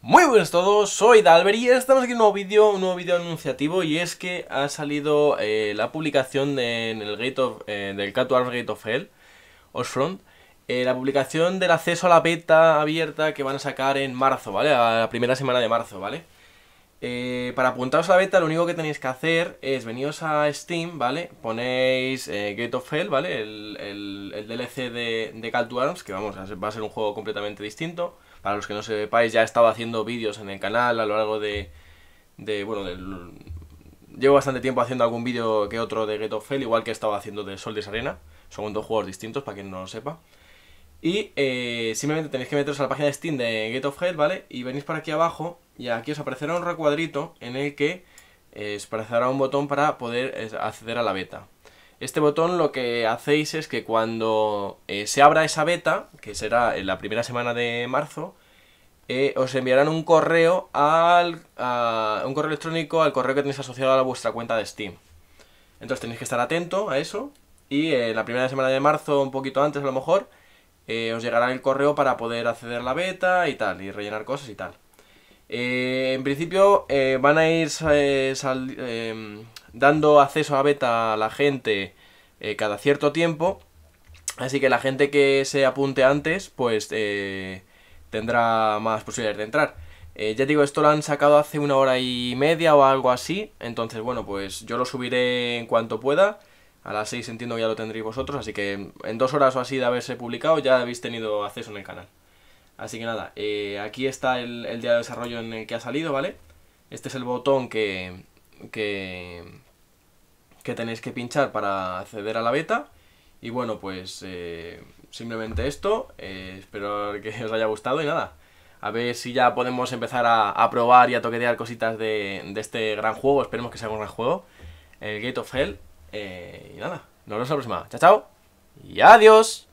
Muy buenas todos, soy Dalber y estamos aquí en un nuevo vídeo, un nuevo vídeo anunciativo y es que ha salido eh, la publicación en el Gate eh, del Catuar Gate of Hell, Osfront, eh, la publicación del acceso a la beta abierta que van a sacar en marzo, ¿vale? A la primera semana de marzo, ¿vale? Eh, para apuntaros a la beta, lo único que tenéis que hacer es veniros a Steam, ¿vale? Ponéis eh, Gate of Hell, ¿vale? El, el, DLC de, de, Call to Arms, que vamos, va a ser un juego completamente distinto. Para los que no sepáis, ya he estado haciendo vídeos en el canal a lo largo de. de bueno, llevo bastante tiempo haciendo algún vídeo que otro de Gate of Hell, igual que he estado haciendo de Sol de Arena. Son dos juegos distintos, para quien no lo sepa. Y eh, simplemente tenéis que meteros a la página de Steam de Gate of Hell, ¿vale? Y venís para aquí abajo y aquí os aparecerá un recuadrito en el que eh, os aparecerá un botón para poder acceder a la beta. Este botón lo que hacéis es que cuando eh, se abra esa beta, que será en la primera semana de marzo, os enviarán un correo al, un correo electrónico al correo que tenéis asociado a vuestra cuenta de Steam. Entonces tenéis que estar atento a eso y en la primera semana de marzo, un poquito antes a lo mejor, eh, os llegará el correo para poder acceder a la beta y tal, y rellenar cosas y tal. Eh, en principio eh, van a ir em, dando acceso a beta a la gente cada cierto tiempo, así que la gente que se apunte antes, pues tendrá más posibilidades de entrar. ya digo, esto lo han sacado hace una hora y media o algo así. Entonces, bueno, pues yo lo subiré en cuanto pueda. A las 6 entiendo que ya lo tendréis vosotros, así que en dos horas o así de haberse publicado ya habéis tenido acceso en el canal. Así que nada, eh, aquí está el, día de desarrollo en el que ha salido, ¿vale? Este es el botón que, que, tenéis que pinchar para acceder a la beta. Y bueno, pues eh, simplemente esto. Eh, espero que os haya gustado y nada. A ver si ya podemos empezar a, probar y a toquetear cositas de, de este gran juego. Esperemos que sea un gran juego. El Gate of Hell. Eh, y nada, nos vemos la próxima. Chao, chao. Y adiós.